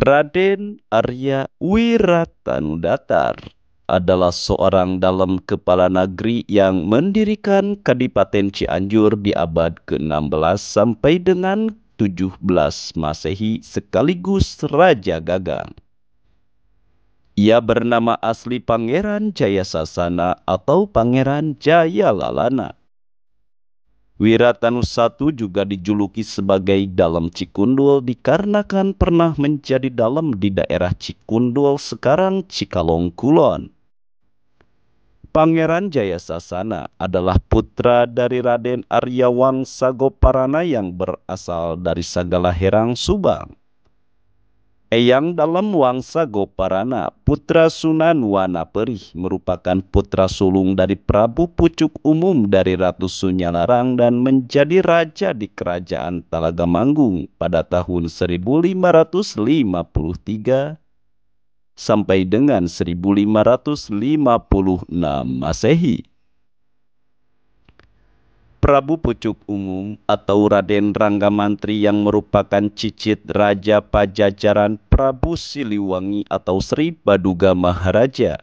Raden Arya Wiratandatar adalah seorang dalam kepala negeri yang mendirikan Kadipaten Cianjur di abad ke-16 sampai dengan 17 Masehi sekaligus Raja Gagang. Ia bernama asli Pangeran Jayasasana atau Pangeran Jayalalana. Wiratanu satu juga dijuluki sebagai dalam Cikundul dikarenakan pernah menjadi dalam di daerah Cikundul sekarang Cikalong Kulon. Pangeran Sasana adalah putra dari Raden Aryawan Sagoparana yang berasal dari Sagala Herang Subang. Eyang dalam wangsa Goparana, putra Sunan Perih, merupakan putra sulung dari Prabu Pucuk Umum dari Ratu Sunyalarang dan menjadi raja di kerajaan Talaga Manggung pada tahun 1553 sampai dengan 1556 Masehi. Prabu Pucuk Ungu atau Raden Rangga Mantri yang merupakan cicit Raja Pajajaran Prabu Siliwangi atau Sri Baduga Maharaja.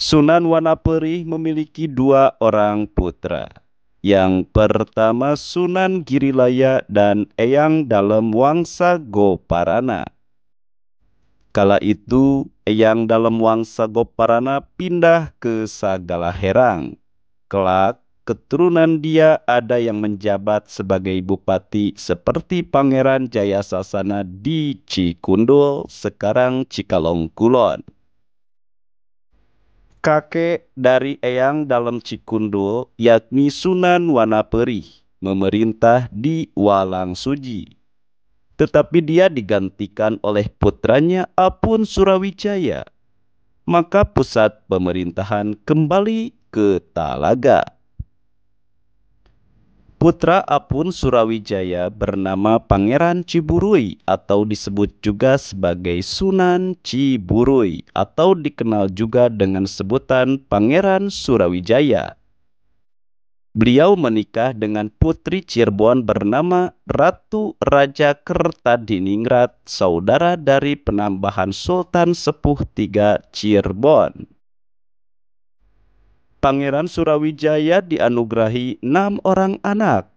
Sunan Wanaperi memiliki dua orang putra. Yang pertama Sunan Girilaya dan Eyang Dalem Wangsa Goparana. Kala itu Eyang Dalem Wangsa Goparana pindah ke Sagala Herang kelak keturunan dia ada yang menjabat sebagai bupati seperti Pangeran Jaya Sasana di Cikundul, sekarang Cikalong Kulon. Kakek dari Eyang dalam Cikundul yakni Sunan Wanaperi memerintah di Walang Suji. Tetapi dia digantikan oleh putranya Apun Surawijaya maka pusat pemerintahan kembali ke Talaga. Putra Apun Surawijaya bernama Pangeran Ciburui atau disebut juga sebagai Sunan Ciburui atau dikenal juga dengan sebutan Pangeran Surawijaya. Beliau menikah dengan putri Cirebon bernama Ratu Raja Kertadiningrat, saudara dari penambahan Sultan Sepuh III Cirebon. Pangeran Surawijaya dianugerahi enam orang anak.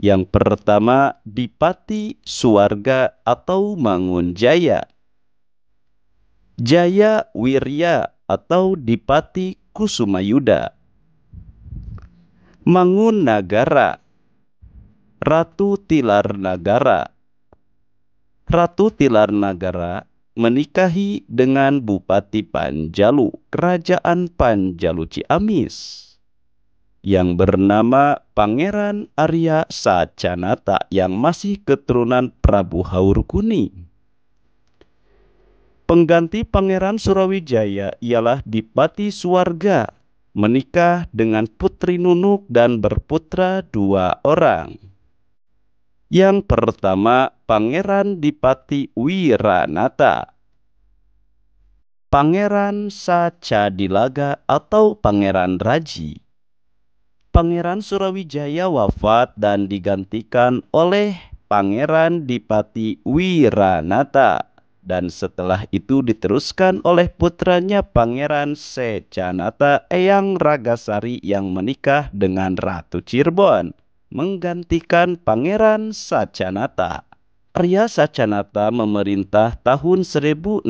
Yang pertama Dipati Suwarga atau Mangun Jaya. Jaya Wirya atau Dipati Kusumayuda. Mangun Nagara. Ratu Tilar Nagara. Ratu Tilar Nagara menikahi dengan Bupati Panjalu, Kerajaan Panjalu Ciamis yang bernama Pangeran Arya Sacanata yang masih keturunan Prabu Haurkuni. Pengganti Pangeran Surawijaya ialah Dipati Suwarga, menikah dengan Putri Nunuk dan berputra dua orang. Yang pertama, Pangeran Dipati Wiranata. Pangeran Sacadilaga atau Pangeran Raji. Pangeran Surawijaya wafat dan digantikan oleh Pangeran Dipati Wiranata dan setelah itu diteruskan oleh putranya Pangeran Secanata Eyang Ragasari yang menikah dengan Ratu Cirebon menggantikan Pangeran Sacanata. Arya Sacanata memerintah tahun 1662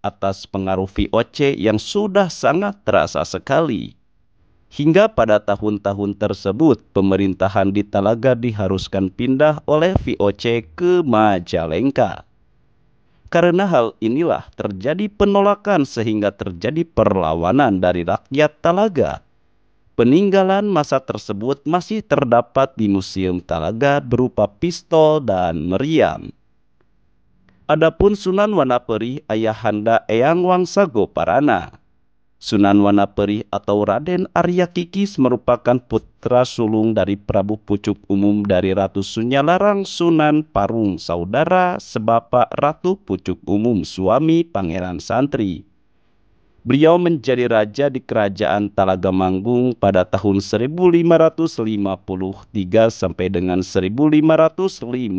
atas pengaruh VOC yang sudah sangat terasa sekali. Hingga pada tahun-tahun tersebut, pemerintahan di Talaga diharuskan pindah oleh VOC ke Majalengka. Karena hal inilah terjadi penolakan sehingga terjadi perlawanan dari rakyat Talaga Peninggalan masa tersebut masih terdapat di Museum Talaga berupa pistol dan meriam. Adapun Sunan Wanaperi ayahanda Eyang Wangsago Parana. Sunan Wanaperi atau Raden Arya Kikis merupakan putra sulung dari Prabu Pucuk Umum dari Ratu Sunyalarang Sunan Parung Saudara sebapa Ratu Pucuk Umum suami Pangeran Santri. Beliau menjadi raja di kerajaan Talaga Manggung pada tahun 1553 sampai dengan 1556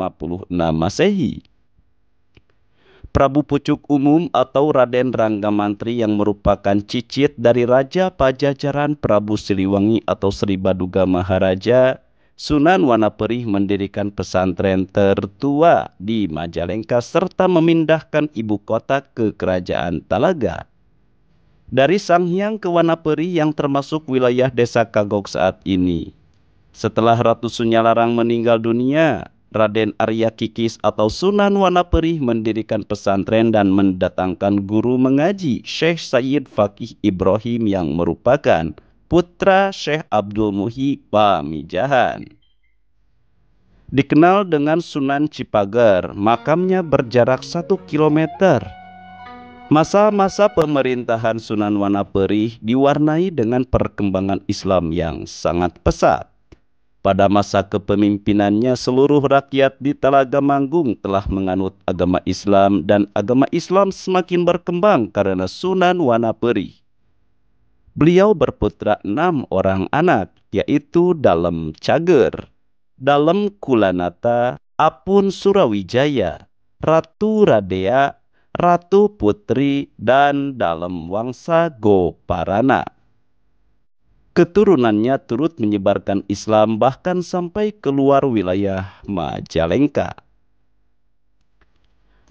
Masehi. Prabu Pucuk Umum atau Raden Rangga Mantri yang merupakan cicit dari Raja Pajajaran Prabu Siliwangi atau Sri Baduga Maharaja, Sunan Wanaperih mendirikan pesantren tertua di Majalengka serta memindahkan ibu kota ke Kerajaan Talaga dari Sanghyang ke Wanaperi yang termasuk wilayah desa Kagok saat ini. Setelah Ratu Sunyalarang meninggal dunia, Raden Arya Kikis atau Sunan Wanaperi mendirikan pesantren dan mendatangkan guru mengaji Syekh Sayyid Fakih Ibrahim yang merupakan putra Syekh Abdul Muhi Pamijahan. Dikenal dengan Sunan Cipagar, makamnya berjarak 1 kilometer Masa-masa pemerintahan Sunan Wanaperi diwarnai dengan perkembangan Islam yang sangat pesat. Pada masa kepemimpinannya, seluruh rakyat di Telaga Manggung telah menganut agama Islam dan agama Islam semakin berkembang karena Sunan Wanaperi. Beliau berputra enam orang anak, yaitu Dalem Cager, Dalem Kulanata, Apun Surawijaya, Ratu Radea, Ratu Putri dan dalam wangsa Goparana. Keturunannya turut menyebarkan Islam bahkan sampai keluar wilayah Majalengka.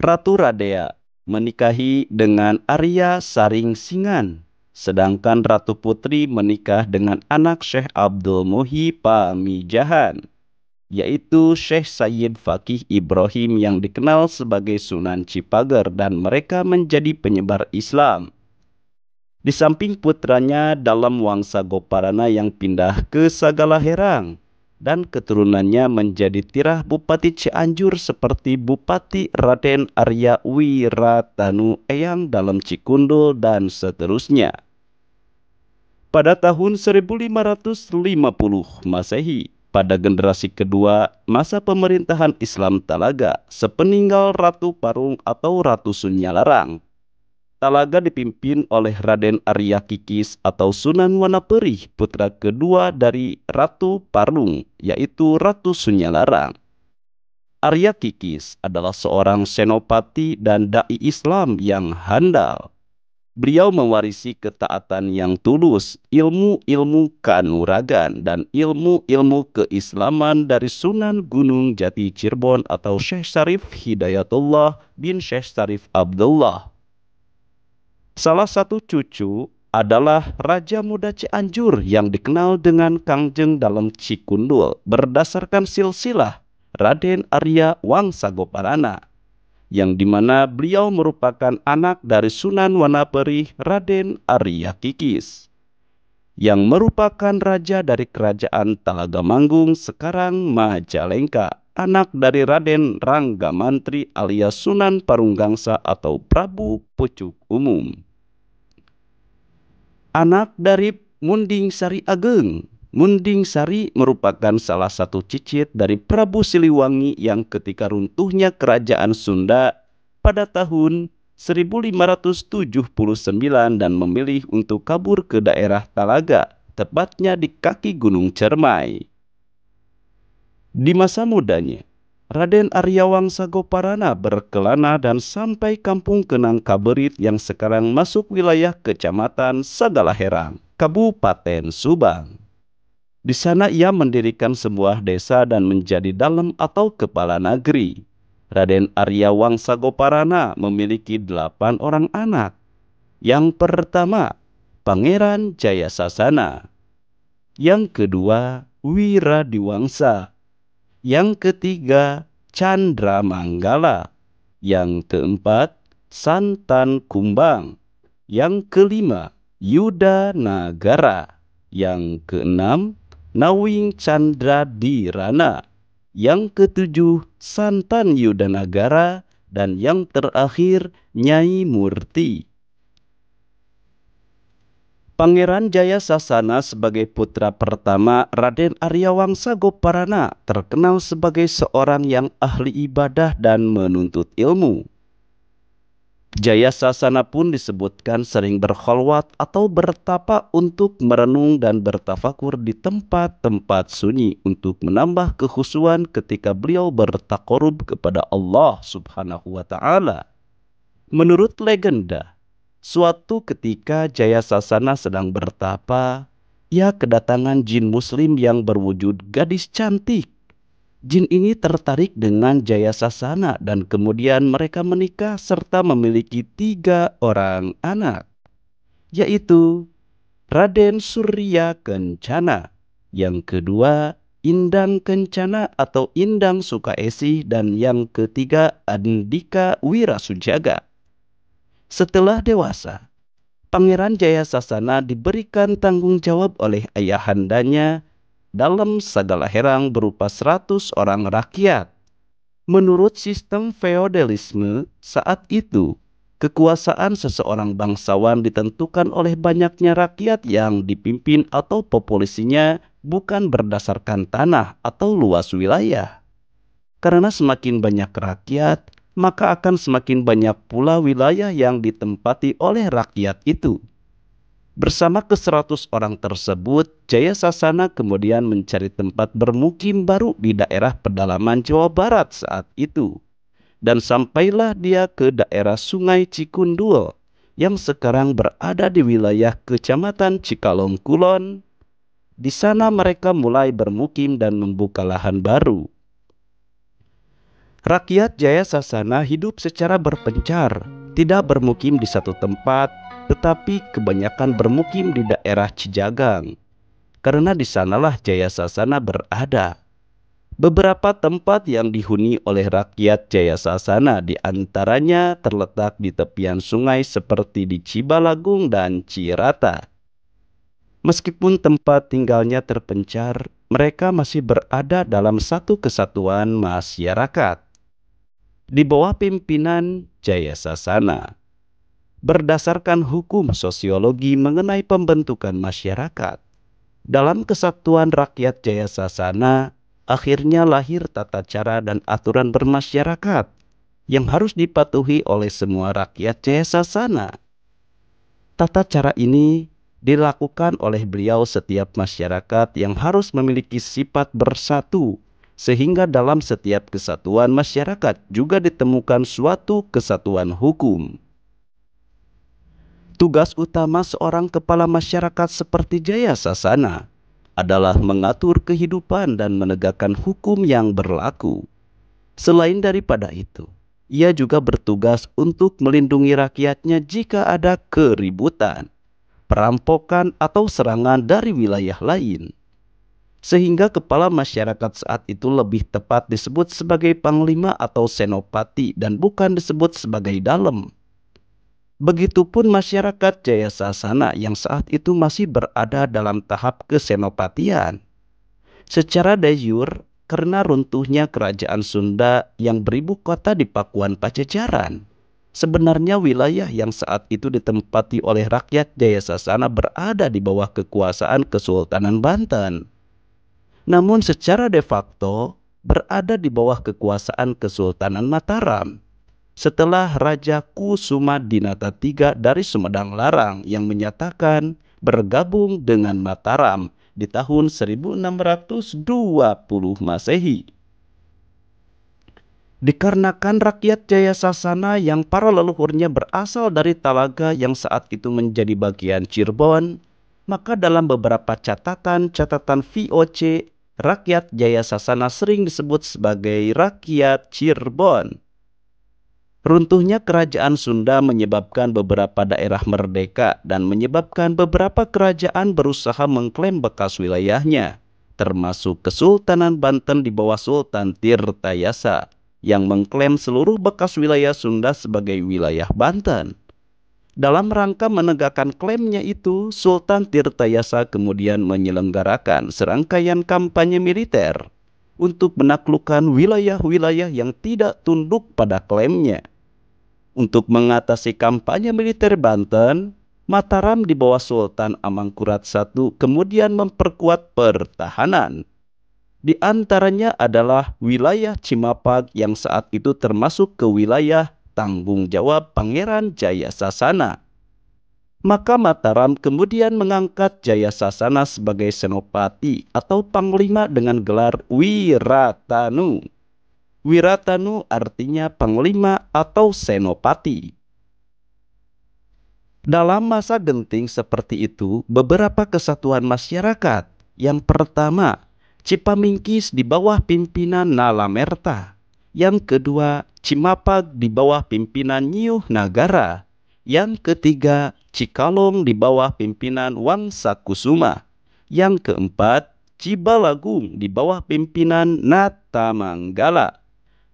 Ratu Radea menikahi dengan Arya Saring Singan, sedangkan Ratu Putri menikah dengan anak Syekh Abdul Muhi Pamijahan yaitu Syekh Sayyid Fakih Ibrahim yang dikenal sebagai Sunan Cipagar dan mereka menjadi penyebar Islam. Di samping putranya dalam Wangsa Goparana yang pindah ke Sagala Herang dan keturunannya menjadi tirah Bupati Cianjur seperti Bupati Raden Arya Wiratanu Eyang dalam Cikundul dan seterusnya. Pada tahun 1550 Masehi, pada generasi kedua masa pemerintahan Islam Talaga sepeninggal Ratu Parung atau Ratu Sunyalarang. Talaga dipimpin oleh Raden Arya Kikis atau Sunan Wanaperih putra kedua dari Ratu Parung yaitu Ratu Sunyalarang. Arya Kikis adalah seorang senopati dan dai Islam yang handal. Beliau mewarisi ketaatan yang tulus, ilmu-ilmu kanuragan, dan ilmu-ilmu keislaman dari Sunan Gunung Jati Cirebon atau Syekh Syarif Hidayatullah bin Syekh Syarif Abdullah. Salah satu cucu adalah Raja Muda Cianjur yang dikenal dengan Kangjeng dalam Cikundul berdasarkan silsilah Raden Arya Wangsagoparana yang dimana beliau merupakan anak dari Sunan Wanaperi Raden Arya Kikis yang merupakan raja dari kerajaan Talaga Manggung sekarang Majalengka anak dari Raden Rangga Mantri alias Sunan Parunggangsa atau Prabu Pucuk Umum anak dari Munding Sari Ageng Munding Sari merupakan salah satu cicit dari Prabu Siliwangi yang ketika runtuhnya kerajaan Sunda pada tahun 1579 dan memilih untuk kabur ke daerah Talaga, tepatnya di kaki Gunung Cermai. Di masa mudanya, Raden Aryawang Sagoparana berkelana dan sampai kampung Kenang Kaberit yang sekarang masuk wilayah kecamatan Sagalaherang, Kabupaten Subang. Di sana ia mendirikan sebuah desa dan menjadi dalam atau kepala negeri. Raden Arya Wangsa Goparana memiliki delapan orang anak. Yang pertama, Pangeran Jaya Sasana, Yang kedua, Wira Diwangsa. Yang ketiga, Chandra Manggala. Yang keempat, Santan Kumbang. Yang kelima, Yuda Nagara. Yang keenam, Nawing Chandra Dirana, yang ketujuh Santan Yudanagara, dan yang terakhir Nyai Murti. Pangeran Jaya Sasana sebagai putra pertama Raden Arya Wangsa Goparana terkenal sebagai seorang yang ahli ibadah dan menuntut ilmu. Jaya Sasana pun disebutkan sering berkholwat atau bertapa untuk merenung dan bertafakur di tempat-tempat sunyi untuk menambah kehusuan ketika beliau bertakorub kepada Allah subhanahu wa ta'ala. Menurut legenda, suatu ketika Jaya Sasana sedang bertapa, ia kedatangan jin muslim yang berwujud gadis cantik jin ini tertarik dengan Jaya Sasana dan kemudian mereka menikah serta memiliki tiga orang anak, yaitu Raden Surya Kencana, yang kedua Indang Kencana atau Indang Sukaesi, dan yang ketiga Andika Wirasujaga. Setelah dewasa, Pangeran Jaya Sasana diberikan tanggung jawab oleh ayahandanya dalam segala herang berupa 100 orang rakyat. Menurut sistem feodalisme saat itu, kekuasaan seseorang bangsawan ditentukan oleh banyaknya rakyat yang dipimpin atau populisinya bukan berdasarkan tanah atau luas wilayah. Karena semakin banyak rakyat, maka akan semakin banyak pula wilayah yang ditempati oleh rakyat itu. Bersama ke seratus orang tersebut, Jaya Sasana kemudian mencari tempat bermukim baru di daerah pedalaman Jawa Barat saat itu. Dan sampailah dia ke daerah Sungai Cikundul yang sekarang berada di wilayah Kecamatan Cikalong Kulon. Di sana mereka mulai bermukim dan membuka lahan baru. Rakyat Jaya Sasana hidup secara berpencar, tidak bermukim di satu tempat tetapi kebanyakan bermukim di daerah Cijagang. Karena di sanalah Jaya Sasana berada. Beberapa tempat yang dihuni oleh rakyat Jaya Sasana diantaranya terletak di tepian sungai seperti di Cibalagung dan Cirata. Meskipun tempat tinggalnya terpencar, mereka masih berada dalam satu kesatuan masyarakat. Di bawah pimpinan Jaya Sasana berdasarkan hukum sosiologi mengenai pembentukan masyarakat. Dalam kesatuan rakyat jaya sasana, akhirnya lahir tata cara dan aturan bermasyarakat yang harus dipatuhi oleh semua rakyat jaya sasana. Tata cara ini dilakukan oleh beliau setiap masyarakat yang harus memiliki sifat bersatu sehingga dalam setiap kesatuan masyarakat juga ditemukan suatu kesatuan hukum. Tugas utama seorang kepala masyarakat seperti Jaya Sasana adalah mengatur kehidupan dan menegakkan hukum yang berlaku. Selain daripada itu, ia juga bertugas untuk melindungi rakyatnya jika ada keributan, perampokan, atau serangan dari wilayah lain sehingga kepala masyarakat saat itu lebih tepat disebut sebagai panglima atau senopati dan bukan disebut sebagai dalam. Begitupun masyarakat Jaya Sasana yang saat itu masih berada dalam tahap kesenopatian. Secara de jure, karena runtuhnya kerajaan Sunda yang beribu kota di Pakuan Pacejaran, sebenarnya wilayah yang saat itu ditempati oleh rakyat Jaya Sasana berada di bawah kekuasaan Kesultanan Banten. Namun secara de facto berada di bawah kekuasaan Kesultanan Mataram setelah Raja Kusuma Dinata III dari Sumedang Larang yang menyatakan bergabung dengan Mataram di tahun 1620 Masehi. Dikarenakan rakyat Jaya Sasana yang para leluhurnya berasal dari Talaga yang saat itu menjadi bagian Cirebon, maka dalam beberapa catatan-catatan VOC, rakyat Jaya Sasana sering disebut sebagai rakyat Cirebon. Runtuhnya kerajaan Sunda menyebabkan beberapa daerah merdeka dan menyebabkan beberapa kerajaan berusaha mengklaim bekas wilayahnya, termasuk Kesultanan Banten di bawah Sultan Tirtayasa yang mengklaim seluruh bekas wilayah Sunda sebagai wilayah Banten. Dalam rangka menegakkan klaimnya itu, Sultan Tirtayasa kemudian menyelenggarakan serangkaian kampanye militer untuk menaklukkan wilayah-wilayah yang tidak tunduk pada klaimnya untuk mengatasi kampanye militer Banten, Mataram di bawah Sultan Amangkurat I kemudian memperkuat pertahanan. Di antaranya adalah wilayah Cimapak yang saat itu termasuk ke wilayah tanggung jawab Pangeran Jaya Sasana. Maka Mataram kemudian mengangkat Jaya Sasana sebagai senopati atau panglima dengan gelar Wiratanu. Wiratanu artinya panglima atau senopati. Dalam masa genting seperti itu, beberapa kesatuan masyarakat. Yang pertama, Cipamingkis di bawah pimpinan Nalamerta. Yang kedua, Cimapag di bawah pimpinan Nyuh Nagara. Yang ketiga, Cikalong di bawah pimpinan Wangsakusuma. Yang keempat, Cibalagung di bawah pimpinan Natamanggala.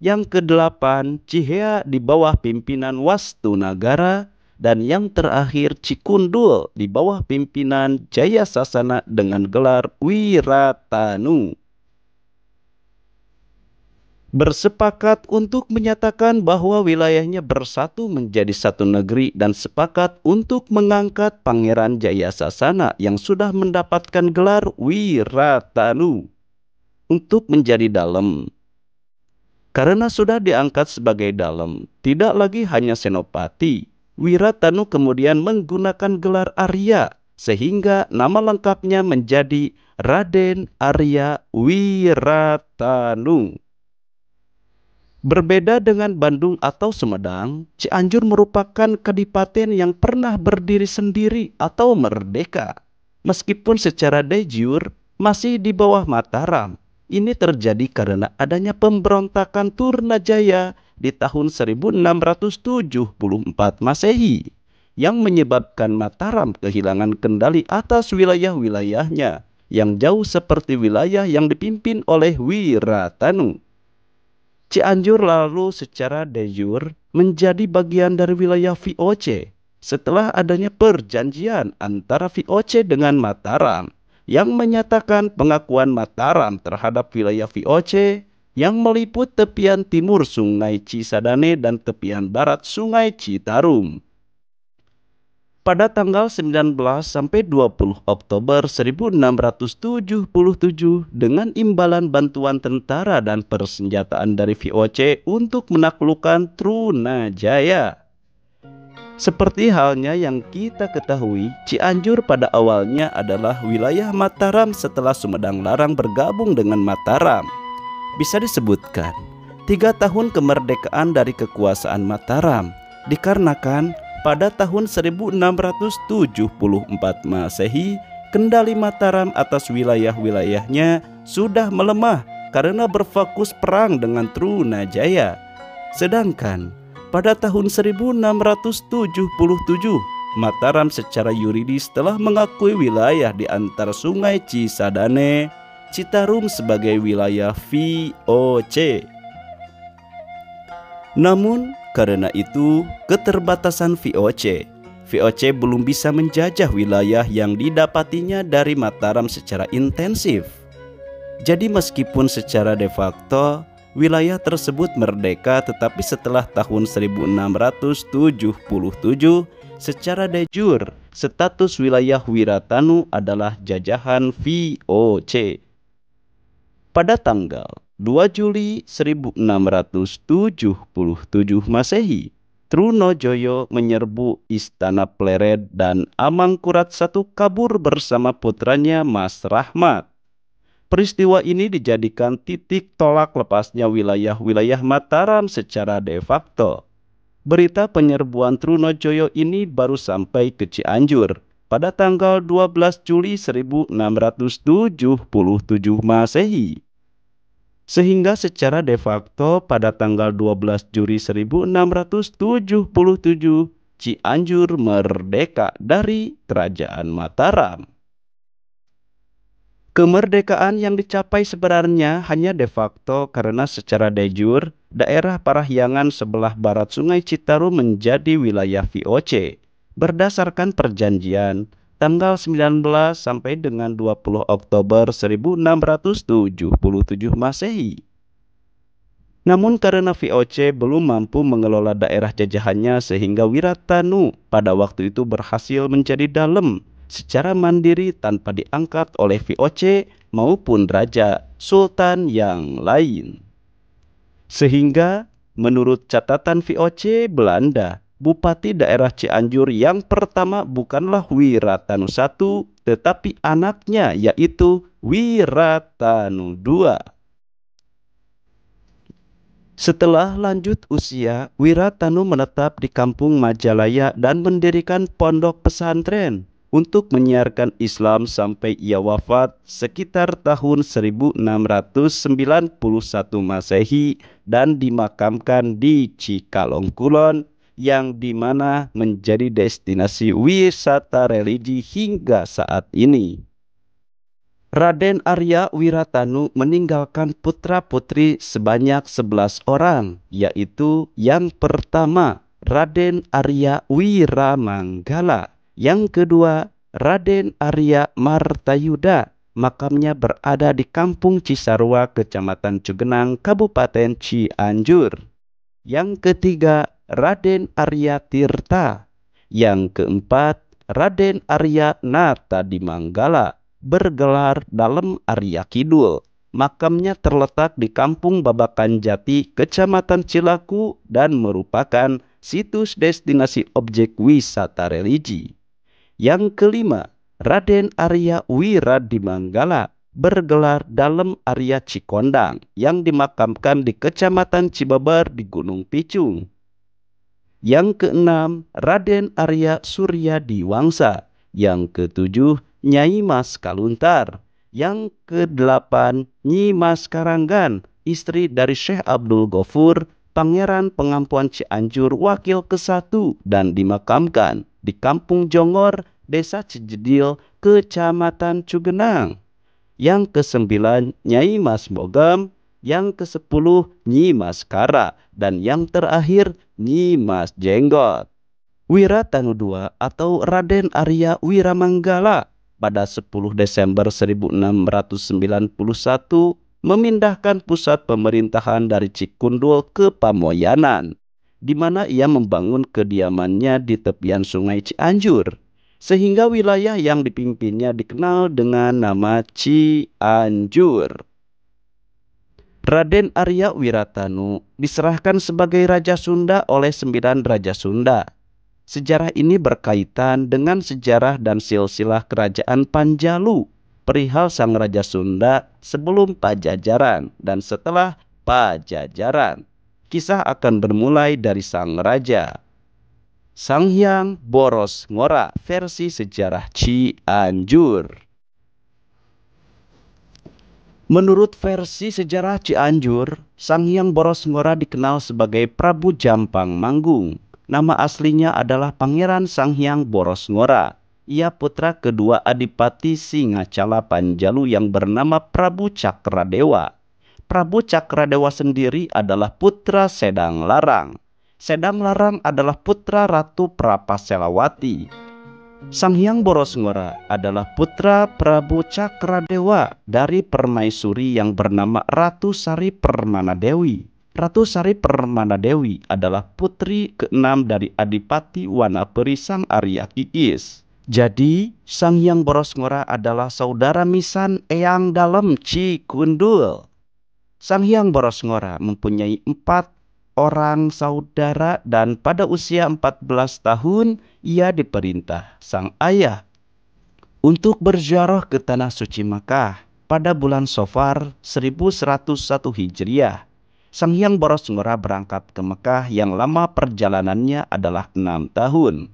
Yang kedelapan, Cihea di bawah pimpinan Wastu Nagara dan yang terakhir Cikundul di bawah pimpinan Jaya Sasana dengan gelar Wiratanu. Bersepakat untuk menyatakan bahwa wilayahnya bersatu menjadi satu negeri dan sepakat untuk mengangkat Pangeran Jaya Sasana yang sudah mendapatkan gelar Wiratanu untuk menjadi dalam karena sudah diangkat sebagai dalam, tidak lagi hanya senopati. Wiratanu kemudian menggunakan gelar Arya, sehingga nama lengkapnya menjadi Raden Arya Wiratanu. Berbeda dengan Bandung atau Sumedang, Cianjur merupakan kadipaten yang pernah berdiri sendiri atau merdeka. Meskipun secara de jure masih di bawah Mataram, ini terjadi karena adanya pemberontakan Turnajaya di tahun 1674 Masehi yang menyebabkan Mataram kehilangan kendali atas wilayah-wilayahnya yang jauh seperti wilayah yang dipimpin oleh Wiratanu. Cianjur lalu secara de jure menjadi bagian dari wilayah VOC setelah adanya perjanjian antara VOC dengan Mataram yang menyatakan pengakuan Mataram terhadap wilayah VOC yang meliput tepian timur Sungai Cisadane dan tepian barat Sungai Citarum. Pada tanggal 19 sampai 20 Oktober 1677 dengan imbalan bantuan tentara dan persenjataan dari VOC untuk menaklukkan Trunajaya. Seperti halnya yang kita ketahui, Cianjur pada awalnya adalah wilayah Mataram setelah Sumedang Larang bergabung dengan Mataram. Bisa disebutkan, tiga tahun kemerdekaan dari kekuasaan Mataram dikarenakan pada tahun 1674 Masehi, kendali Mataram atas wilayah-wilayahnya sudah melemah karena berfokus perang dengan Trunajaya. Sedangkan pada tahun 1677, Mataram secara yuridis telah mengakui wilayah di antara sungai Cisadane, Citarum sebagai wilayah VOC. Namun, karena itu keterbatasan VOC, VOC belum bisa menjajah wilayah yang didapatinya dari Mataram secara intensif. Jadi meskipun secara de facto wilayah tersebut merdeka tetapi setelah tahun 1677 secara de jure status wilayah Wiratanu adalah jajahan VOC. Pada tanggal 2 Juli 1677 Masehi, Trunojoyo menyerbu Istana Plered dan Amangkurat satu kabur bersama putranya Mas Rahmat. Peristiwa ini dijadikan titik tolak lepasnya wilayah-wilayah Mataram secara de facto. Berita penyerbuan Trunojoyo ini baru sampai ke Cianjur pada tanggal 12 Juli 1677 Masehi. Sehingga secara de facto pada tanggal 12 Juli 1677 Cianjur merdeka dari kerajaan Mataram. Kemerdekaan yang dicapai sebenarnya hanya de facto karena secara de jure daerah Parahyangan sebelah barat Sungai Citarum menjadi wilayah VOC. Berdasarkan perjanjian tanggal 19 sampai dengan 20 Oktober 1677 Masehi. Namun karena VOC belum mampu mengelola daerah jajahannya sehingga Wiratanu pada waktu itu berhasil menjadi dalam secara mandiri tanpa diangkat oleh VOC maupun raja sultan yang lain. Sehingga menurut catatan VOC Belanda, bupati daerah Cianjur yang pertama bukanlah Wiratanu I tetapi anaknya yaitu Wiratanu II. Setelah lanjut usia, Wiratanu menetap di kampung Majalaya dan mendirikan pondok pesantren untuk menyiarkan Islam sampai ia wafat sekitar tahun 1691 Masehi dan dimakamkan di Cikalong Kulon yang dimana menjadi destinasi wisata religi hingga saat ini. Raden Arya Wiratanu meninggalkan putra-putri sebanyak 11 orang, yaitu yang pertama Raden Arya Wiramanggala, yang kedua, Raden Arya Martayuda. Makamnya berada di Kampung Cisarua, Kecamatan Cugenang, Kabupaten Cianjur. Yang ketiga, Raden Arya Tirta. Yang keempat, Raden Arya Nata di Manggala bergelar dalam Arya Kidul. Makamnya terletak di Kampung Babakan Jati, Kecamatan Cilaku dan merupakan situs destinasi objek wisata religi. Yang kelima, Raden Arya Wira di Manggala bergelar dalam Arya Cikondang yang dimakamkan di Kecamatan Cibabar di Gunung Picung. Yang keenam, Raden Arya Surya Diwangsa. Yang ketujuh, Nyai Mas Kaluntar. Yang kedelapan, Nyi Mas Karanggan, istri dari Syekh Abdul Ghafur Pangeran Pengampuan Cianjur Wakil ke-1 dan dimakamkan di Kampung Jongor, Desa Cijedil, Kecamatan Cugenang. Yang kesembilan Nyai Mas Bogam, yang kesepuluh Nyi Mas Kara, dan yang terakhir Nyi Mas Jenggot. Tanu II atau Raden Arya Wiramanggala pada 10 Desember 1691 memindahkan pusat pemerintahan dari Cikundul ke Pamoyanan, di mana ia membangun kediamannya di tepian sungai Cianjur, sehingga wilayah yang dipimpinnya dikenal dengan nama Cianjur. Raden Arya Wiratanu diserahkan sebagai Raja Sunda oleh sembilan Raja Sunda. Sejarah ini berkaitan dengan sejarah dan silsilah kerajaan Panjalu perihal sang raja Sunda sebelum Pajajaran dan setelah Pajajaran. Kisah akan bermulai dari sang raja. Sang Hyang Boros Ngora versi sejarah Cianjur. Menurut versi sejarah Cianjur, Sang Hyang Boros Ngora dikenal sebagai Prabu Jampang Manggung. Nama aslinya adalah Pangeran Sang Hyang Boros Ngora ia putra kedua Adipati Singacala Panjalu yang bernama Prabu Cakradewa. Prabu Cakradewa sendiri adalah putra Sedang Larang. Sedang Larang adalah putra Ratu Prapaselawati. Sang Hyang Borosngora adalah putra Prabu Cakradewa dari permaisuri yang bernama Ratu Sari Permana Dewi. Ratu Sari Permana Dewi adalah putri keenam dari Adipati Wanaperi Sang Arya Kikis. Jadi Sang Hyang Boros Ngora adalah saudara misan Eyang dalam Ci Kundul. Sang Hyang Boros Ngora mempunyai empat orang saudara dan pada usia 14 tahun ia diperintah sang ayah untuk berziarah ke tanah suci Makkah pada bulan Sofar 1101 Hijriah. Sang Hyang Boros Ngora berangkat ke Mekah yang lama perjalanannya adalah enam tahun.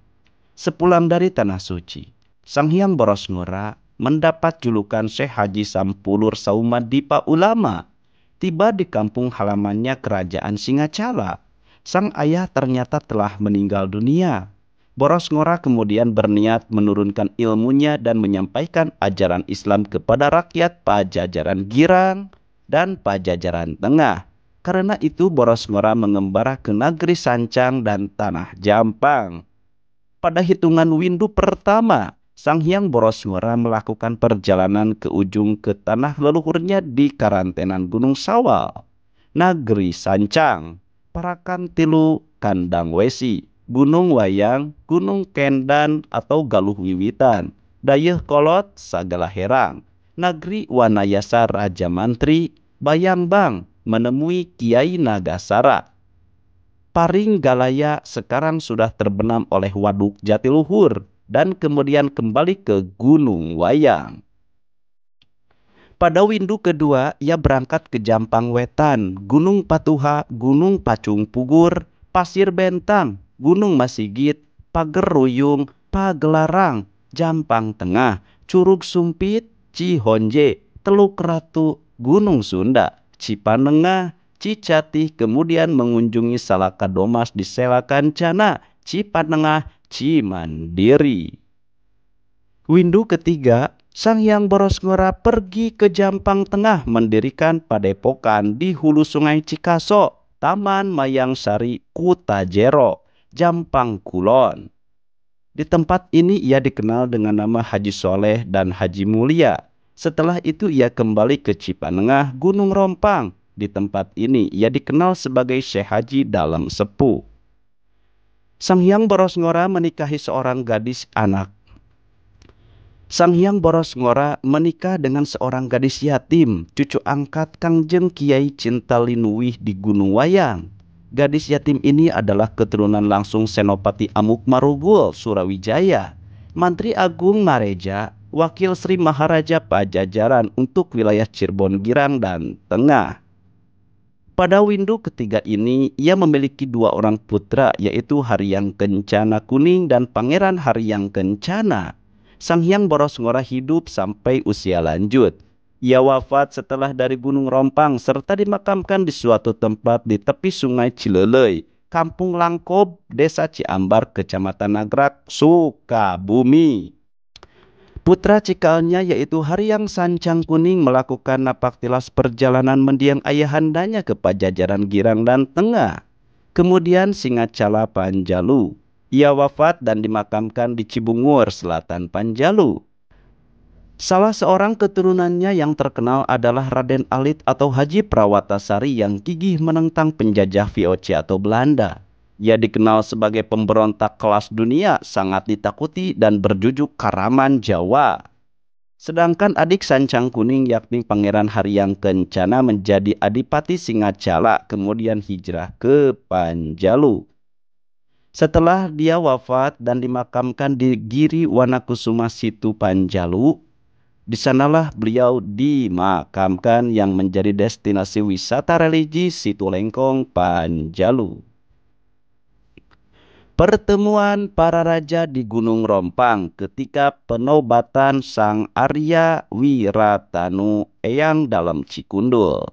Sepulang dari tanah suci, Sang Hyang Boros Ngora mendapat julukan Syekh Haji Sampulur Sauma Dipa Ulama. Tiba di kampung halamannya Kerajaan Singacala, sang ayah ternyata telah meninggal dunia. Boros Ngora kemudian berniat menurunkan ilmunya dan menyampaikan ajaran Islam kepada rakyat Pajajaran Girang dan Pajajaran Tengah. Karena itu Boros Ngora mengembara ke negeri Sancang dan Tanah Jampang. Pada hitungan windu pertama, Sang Hyang Boroswara melakukan perjalanan ke ujung ke tanah leluhurnya di karantenan Gunung Sawal, Negeri Sancang, Parakan Tilu, Kandang Wesi, Gunung Wayang, Gunung Kendan atau Galuh Wiwitan, Dayeh Kolot, Sagala Herang, Negeri Wanayasa Raja Mantri, Bayambang, menemui Kiai Nagasara, Paring Galaya sekarang sudah terbenam oleh waduk Jatiluhur dan kemudian kembali ke Gunung Wayang. Pada windu kedua, ia berangkat ke Jampang Wetan, Gunung Patuha, Gunung Pacung Pugur, Pasir Bentang, Gunung Masigit, Pageruyung, Pagelarang, Jampang Tengah, Curug Sumpit, Cihonje, Teluk Ratu, Gunung Sunda, Cipanengah, Cicatih kemudian mengunjungi Salaka Domas di Cana, Cipanengah, Cimandiri. Windu ketiga, Sang Hyang Boros ngora pergi ke Jampang Tengah mendirikan padepokan di hulu sungai Cikaso, Taman Mayang Sari Kuta Kutajero, Jampang Kulon. Di tempat ini ia dikenal dengan nama Haji Soleh dan Haji Mulia. Setelah itu ia kembali ke Cipanengah Gunung Rompang di tempat ini. Ia dikenal sebagai Syekh Haji dalam Sepuh. Sang Hyang Boros Ngora menikahi seorang gadis anak. Sang Hyang Boros Ngora menikah dengan seorang gadis yatim, cucu angkat Kangjeng Kiai Cinta Linuwih di Gunung Wayang. Gadis yatim ini adalah keturunan langsung Senopati Amuk Marugul, Surawijaya. Mantri Agung Mareja, Wakil Sri Maharaja Pajajaran untuk wilayah Cirebon Girang dan Tengah. Pada window ketiga ini, ia memiliki dua orang putra yaitu Haryang Kencana Kuning dan Pangeran Haryang Kencana. Sang Hyang Boros Ngora hidup sampai usia lanjut. Ia wafat setelah dari Gunung Rompang serta dimakamkan di suatu tempat di tepi sungai Cileleuy, Kampung Langkob, Desa Ciambar, Kecamatan Nagrak, Sukabumi. Putra cikalnya yaitu Haryang Sancang Kuning melakukan napak tilas perjalanan mendiang ayahandanya ke Pajajaran Girang dan Tengah. Kemudian cala Panjalu. Ia wafat dan dimakamkan di Cibungur, selatan Panjalu. Salah seorang keturunannya yang terkenal adalah Raden Alit atau Haji Prawatasari yang gigih menentang penjajah VOC atau Belanda. Ia dikenal sebagai pemberontak kelas dunia, sangat ditakuti dan berjujuk Karaman Jawa. Sedangkan adik Sancang Kuning yakni Pangeran Haryang Kencana menjadi Adipati Singacala kemudian hijrah ke Panjalu. Setelah dia wafat dan dimakamkan di Giri Wanakusuma Situ Panjalu, disanalah beliau dimakamkan yang menjadi destinasi wisata religi Situ Lengkong Panjalu. Pertemuan para raja di Gunung Rompang ketika penobatan Sang Arya Wiratanu Eyang dalam Cikundul.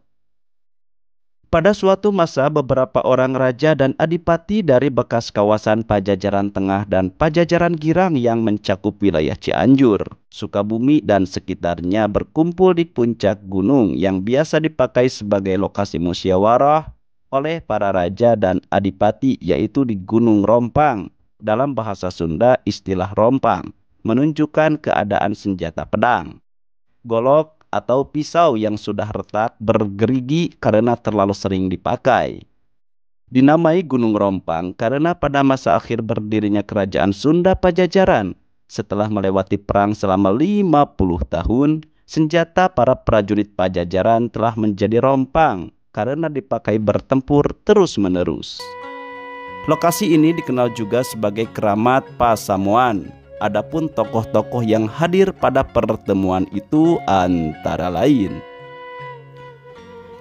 Pada suatu masa beberapa orang raja dan adipati dari bekas kawasan Pajajaran Tengah dan Pajajaran Girang yang mencakup wilayah Cianjur, Sukabumi dan sekitarnya berkumpul di puncak gunung yang biasa dipakai sebagai lokasi musyawarah oleh para raja dan adipati yaitu di Gunung Rompang. Dalam bahasa Sunda istilah rompang menunjukkan keadaan senjata pedang. Golok atau pisau yang sudah retak bergerigi karena terlalu sering dipakai. Dinamai Gunung Rompang karena pada masa akhir berdirinya kerajaan Sunda Pajajaran, setelah melewati perang selama 50 tahun, senjata para prajurit Pajajaran telah menjadi rompang karena dipakai bertempur terus-menerus. Lokasi ini dikenal juga sebagai keramat Pasamuan. Adapun tokoh-tokoh yang hadir pada pertemuan itu antara lain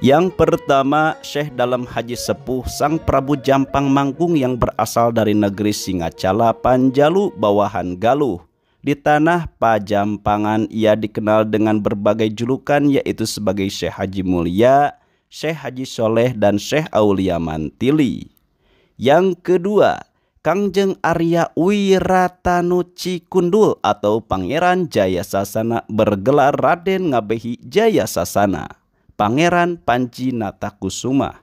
yang pertama, Syekh Dalam Haji Sepuh Sang Prabu Jampang Manggung yang berasal dari negeri Singacala Panjalu bawahan Galuh. Di tanah Pajampangan ia dikenal dengan berbagai julukan yaitu sebagai Syekh Haji Mulia, Syekh Haji Soleh dan Syekh Aulia Mantili. Yang kedua, Kangjeng Arya Wiratanu Cikundul atau Pangeran Jaya Sasana bergelar Raden Ngabehi Jaya Sasana, Pangeran Panji Natakusuma.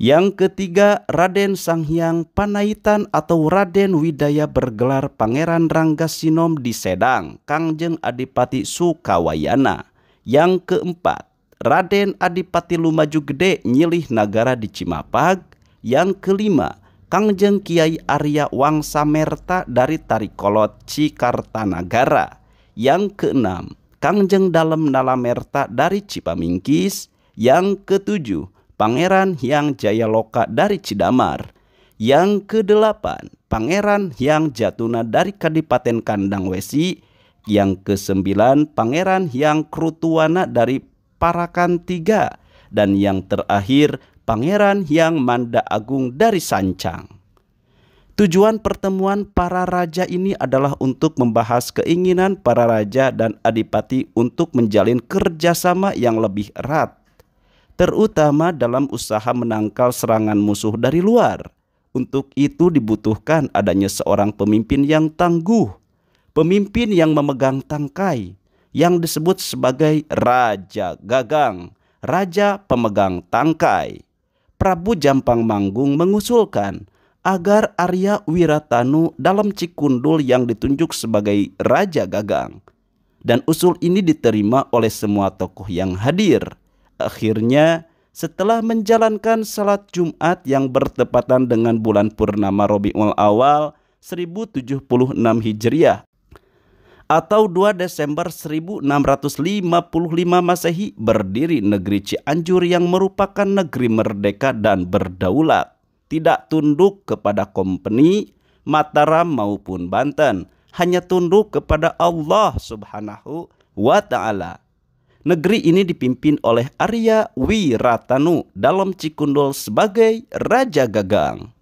Yang ketiga, Raden Sanghyang Panaitan atau Raden Widaya bergelar Pangeran Rangga Sinom di Sedang, Kangjeng Adipati Sukawayana. Yang keempat, Raden Adipati Lumaju Gede nyilih nagara di Cimapag. Yang kelima, Kangjeng Kiai Arya Wangsa Merta dari Tarikolot Cikartanagara. Yang keenam, Kangjeng Dalem Merta dari Cipamingkis. Yang ketujuh, Pangeran Hyang Jayaloka dari Cidamar. Yang kedelapan, Pangeran Hyang Jatuna dari Kadipaten Kandang Wesi. Yang kesembilan, Pangeran Hyang Krutuwana dari parakan tiga, dan yang terakhir pangeran yang manda agung dari Sancang. Tujuan pertemuan para raja ini adalah untuk membahas keinginan para raja dan adipati untuk menjalin kerjasama yang lebih erat, terutama dalam usaha menangkal serangan musuh dari luar. Untuk itu dibutuhkan adanya seorang pemimpin yang tangguh, pemimpin yang memegang tangkai, yang disebut sebagai Raja Gagang, Raja Pemegang Tangkai. Prabu Jampang Manggung mengusulkan agar Arya Wiratanu dalam Cikundul yang ditunjuk sebagai Raja Gagang. Dan usul ini diterima oleh semua tokoh yang hadir. Akhirnya setelah menjalankan salat Jumat yang bertepatan dengan bulan Purnama Robiul Awal 1076 Hijriah atau 2 Desember 1655 Masehi berdiri negeri Cianjur yang merupakan negeri merdeka dan berdaulat, tidak tunduk kepada kompeni, Mataram maupun Banten, hanya tunduk kepada Allah Subhanahu wa taala. Negeri ini dipimpin oleh Arya Wiratanu dalam Cikundul sebagai Raja Gagang.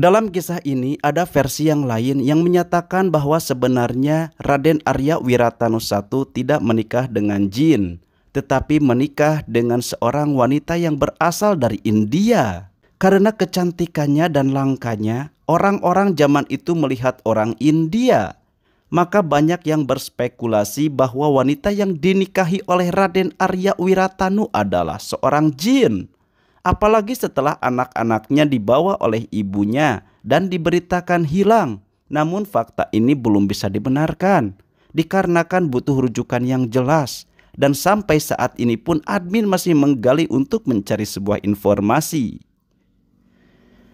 Dalam kisah ini ada versi yang lain yang menyatakan bahwa sebenarnya Raden Arya Wiratano I tidak menikah dengan jin, tetapi menikah dengan seorang wanita yang berasal dari India. Karena kecantikannya dan langkanya, orang-orang zaman itu melihat orang India. Maka banyak yang berspekulasi bahwa wanita yang dinikahi oleh Raden Arya Wiratanu adalah seorang jin apalagi setelah anak-anaknya dibawa oleh ibunya dan diberitakan hilang. Namun fakta ini belum bisa dibenarkan dikarenakan butuh rujukan yang jelas dan sampai saat ini pun admin masih menggali untuk mencari sebuah informasi.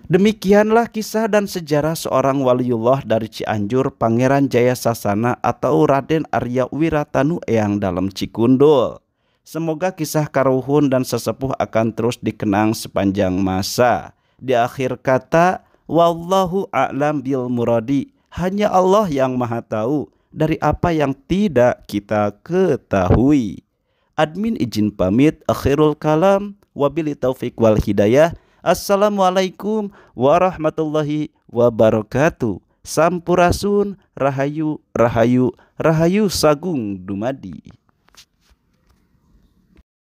Demikianlah kisah dan sejarah seorang waliullah dari Cianjur Pangeran Jaya Sasana atau Raden Arya Wiratanu yang dalam Cikundul. Semoga kisah karuhun dan sesepuh akan terus dikenang sepanjang masa. Di akhir kata, wallahu a'lam bil muradi. Hanya Allah yang Maha tahu dari apa yang tidak kita ketahui. Admin izin pamit, akhirul kalam, wabili taufik wal hidayah. Assalamualaikum warahmatullahi wabarakatuh. Sampurasun, Rahayu, Rahayu, Rahayu Sagung Dumadi.